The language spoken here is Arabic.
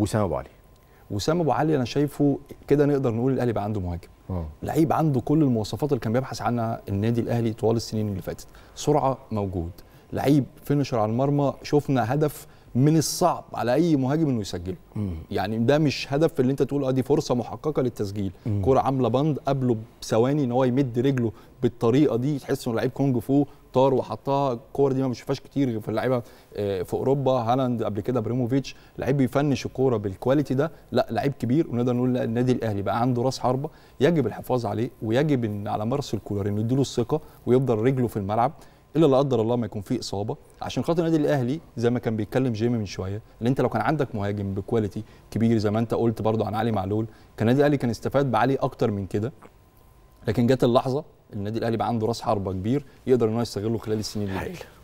وسام ابو علي وسام ابو علي انا شايفه كده نقدر نقول الاهلي بقى عنده مهاجم آه. لعيب عنده كل المواصفات اللي كان بيبحث عنها النادي الاهلي طوال السنين اللي فاتت سرعه موجود لعيب فينشر على المرمى شفنا هدف من الصعب على اي مهاجم انه يسجله مم. يعني ده مش هدف اللي انت تقول اه دي فرصه محققه للتسجيل كره عامله بند قبله بثواني ان هو يمد رجله بالطريقه دي تحس انه لعيب كونج فو طار وحطها الكور دي ما بنشوفهاش كتير في اللعيبه آه، في اوروبا هالاند قبل كده ابريموفيتش لعيب بيفنش الكوره بالكواليتي ده لا لعيب كبير ونقدر نقول النادي الاهلي بقى عنده راس حربه يجب الحفاظ عليه ويجب ان على مارسيل كولر انه يديله الثقه ويفضل رجله في الملعب الا لا قدر الله ما يكون في اصابه عشان خاطر النادي الاهلي زي ما كان بيتكلم جيمي من شويه ان انت لو كان عندك مهاجم بكواليتي كبير زي ما انت قلت برضو عن علي معلول كان النادي الاهلي كان استفاد بعلي اكتر من كده لكن جت اللحظه النادي الاهلي بقى عنده راس حربه كبير يقدر ان هو يستغله خلال السنين اللي جايه